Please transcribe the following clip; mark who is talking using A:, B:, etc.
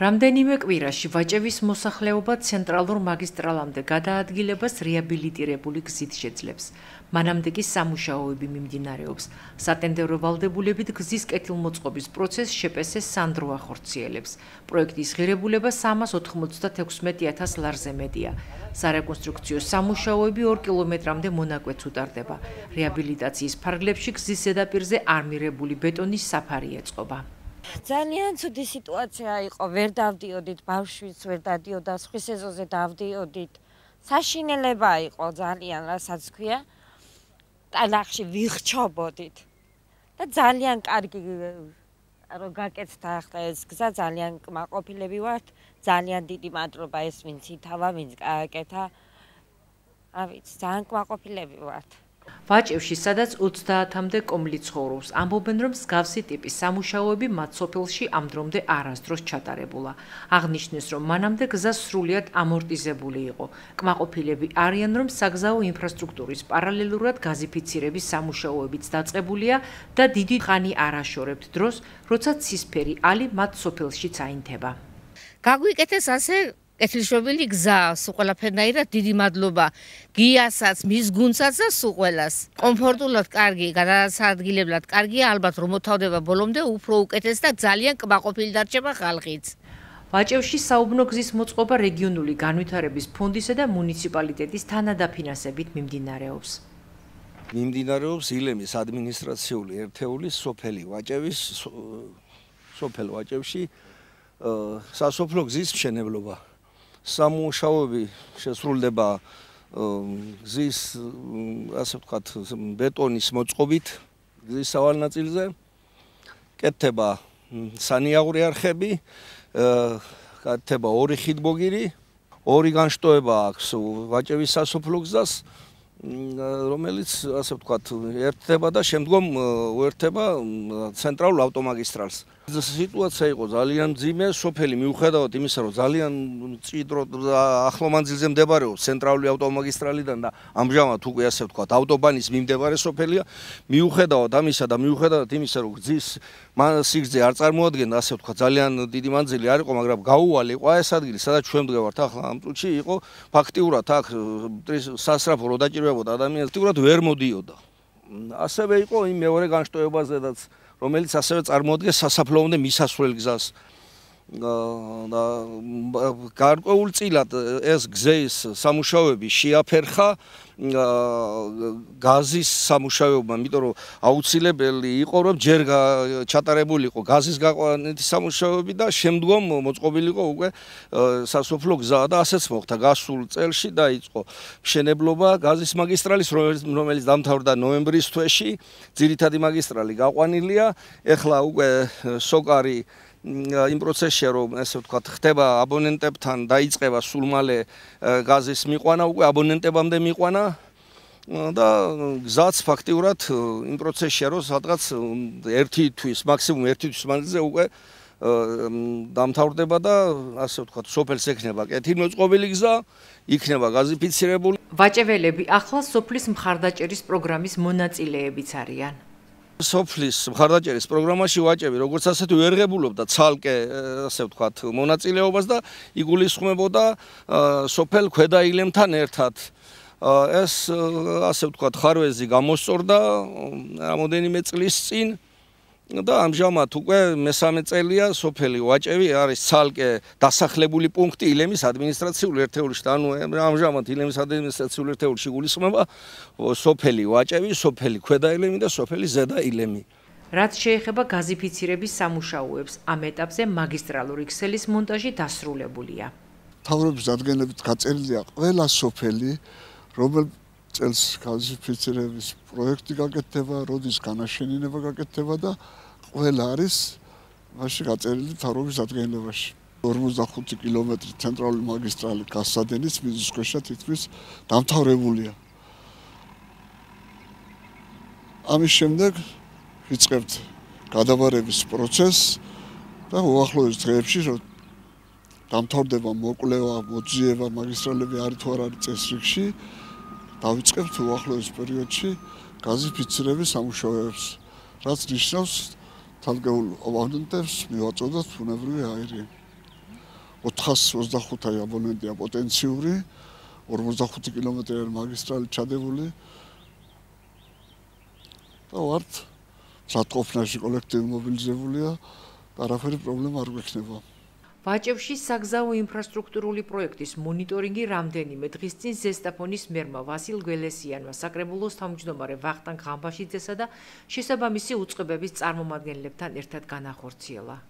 A: რამდენიმე კვირაში ვაჭევის მოსახლეობა ცენტრალურ მაგისტრალამდე გადაადგილებას რეაბილიტირებული გზით შეძლებს. მანამდე კი სამუშაოები მიმდინარეობს. სატენდერო ვალდებულებით გზის კეთილმოწყობის პროცესს შეპესე სანდრო ახორციელებს. პროექტის ღირებულება 396000 ლარზე მეტია. სარეკონსტრუქციო სამუშაოები 2 კილომეტრამდე მონაკვეთს უტარდება. რეაბილიტაციის ფარგლებში გზის ზედაპირზე არმირებული ბეტონის საფარი ეწყობა. ძალიან ცუდი სიტუაცია
B: იყო. ვერ დავდიოდით ბავშვის, ვერ დადიოდა სხვის ეზოზე დავდიოდით. საშინელება იყო ძალიან, რასაც ქვია. ტალახში ვიხჩობოდით. და ძალიან კარგი რომ გაკეთდა ახლა ეს გზა, ძალიან მაყოფილები ვართ. ძალიან დიდი მადლობა ეს ვინც ითავა, ვინც გააკეთა. ა ვიცი, ძალიან მაყოფილები ვართ.
A: ვაჭევში, სადაც 30-მდე კომლი ცხოვრობს, ამბობენ, რომ მსგავსი ტიპის სამუშაოები მაცოფილში ამდრომდე არასდროს ჩატარებულა. აღნიშნეს, რომ მანამდე გზა სრულიად ამორტიზებული იყო. კმაყოფილები არიან, რომ საგზაო ინფრასტრუქტურის პარალელურად გაზიფიცირების სამუშაოებიც დაწყებულია და დიდი ხანი არაშორებთ დროს, როცა ცისფერი ალი მაცოფილშიც აინთება. გაგვიკეთეს ასე კეთილშობილი გზას, ყველაფერნაირად დიდი მადლობა გიასაც, მის გუნსაც და სულ ყველას. კომფორტულად, კარგი, გადასაადგილებლად, კარგი, ალბათ რომ მოთავდება ბოლომდე უფრო უკეთეს და ძალიან კმაყოფილი დარჩება ხალხიც. ვაჭევში საუბნო გზის მოწყობა რეგიონული განვითარების ფონდისა და მუნიციპალიტეტის თანადაფინანსებით მიმდინარეობს.
B: მიმდინარეობს ილემის ადმინისტრაციული ერთეულის სოფელი ვაჭევის სოფელ ვაჭევში სასოფლო გზის მშენებლობა. სამუშაოები შესრულდება ზის ასე ვთქვათ ბეტონის მოწყობით ზის სავალნაწილზე კეთდება სანიაღური არხები კეთდება ორი ხიდბოგირი ორი განშტოება აქვს ვაჭევის სასოფლო გზას რომელიც ასე ვთქვათ ერთდება და შემდგომ უერთდება ცენტრალურ ავტომაგისტრალს სიტუაცია იყო ძალიან ძიმე, სოფელი მიუხედავად იმისა, რომ ძალიან წიდრო ახლომანძილზე მდებარეობს ცენტრალური ავტომაგისტრალიდან და ამჟამად უკვე ასე ვთქვათ, ავტობანის მიმდებარე სოფელია. მიუხედავად ამისა და მიუხედავად იმისა, რომ გზის სიგრძე არ წარმოადგენდა ასე ვთქვათ, ძალიან დიდი მანძილი არ იყო, მაგრამ გაუვალი ყო ეს ადგილი, სადაც ჩვენ მდგევართ ახლა ამ წუთში იყო ფაქტიურად აქ სასრაფო რო დაჭირვებოდა ადამიანს, ფაქტიურად ვერ მოდიოდა. ასევე იყო იმ მეორე განშტოებაზე, რაც რომელიც ასევე წარმოადგენს სასაფლაოამდე მისასვლელ გზას. და გარკვეულ წილად ეს გზის სამუშაოები შეაფერხა გაზის სამუშაოებმა, იმიტომ რომ აუცილებელი იყო რომ ჯერ ჩატარებულიყო გაზის გაყვანის სამუშაოები და შემდგომ მოწყობილიყო უკვე სასოფლო გზა და ასეც მოხდა. გასულ წელში დაიწყო მშენებლობა გაზის მაგისტრალის, რომელიც დამთავრდა ნოემბრის თვეში. ძირითადი მაგისტრალი გაყვანილია. ეხლა უკვე სოკარი იმ პროცესში რომ ესე ვთქვათ ხდება აბონენტებთან დაიწყება სულ მალე გაზის მიყვანა უკვე აბონენტებამდე მიყვანა და გზაც ფაქტიურად იმ პროცესში რომ სადღაც ერთი თვის მაქსიმუმ ერთი თვის მანძილზე უკვე დამთავრდება და ასე ვთქვათ სოფელს ექნება კეთილმოწყობილი გზა იქნება გაზიფიცირებული
A: ვაჭველები ახლა სოფლის მხარდაჭერის პროგრამის მონაწილეებიც არიან
B: სოფლის მხარდაჭერის პროგრამაში ვაჭები, როგორც ასე თუ ერღებულობდა ცალკე, ასე ვთქვათ, მონაწილეობას და იგულისხმებოდა სოფელ ქვედაილემთან ერთად. ეს ასე ვთქვათ, ხარვეზი გამოსწორდა რამოდენიმე წლის წინ. და ამჟამად უკვე მესამე წელია სოფელი ვაჭევი არის ცალკე დასახლებული პუნქტი ილემის ადმინისტრაციული ერთეულში და ანუ ამჟამად ილემის ადმინისტრაციული ერთეულში გულისხმობა სოფელი ვაჭევი, სოფელი ქვედა ილემი და სოფელი ზედა
C: ილემი.
A: რაც შეეხება გაზიფიცირების სამუშაოებს, ამ ეტაპზე მაგისტრალური ქსელის მონტაჟი დასრულებულია.
C: თავრობის დადგენებით გაწერილია ყველა სოფელი, რომელიც წელს კალციფიცირების პროექტი გაკეთება, როდის განაშენიანება გაკეთება და ყველა არის ماشي გაწერილი თავობის ადგილებაში. 45 კილომეტრი ცენტრალური მაგისტრალი გასადენის მიზნის ქვეშა თითქმის დამთავრებულია. ამის შემდეგ ვიწყებთ გადაბარების პროცესს და უახლოეს დღეებში დამთავრდება მოკვლევა, მოძიება მაგისტრალები არ თუ არ არის წესრიგში. დავიწყებთ უახლოეს პერიოდში გაზიფიცირების სამუშაოებს, რაც ნიშნავს თალგეულ აბონენტებს მიუაწოდოთ ფუნებრივი აირი. 425 აი აბონენტია პოტენციური 45 კილომეტრიან მაგისტრალი ჩადებული და ვართ საწყობნაში კოლექტივი მობილიზებულია და არაფერი პრობლემა არ გექნება.
A: ვაჭევში საგზაო ინფრასტრუქტურული პროექტის მონიტორინგი რამდენიმე დღის წინ ზესტაფონის მერმა ვასილ გველესიანმა საკრებულოს თავმჯდომარე ვახტანგ ღამბაშიძესა და შესაბამისი უწყებების წარმომადგენლებთან ერთად განახორციელა.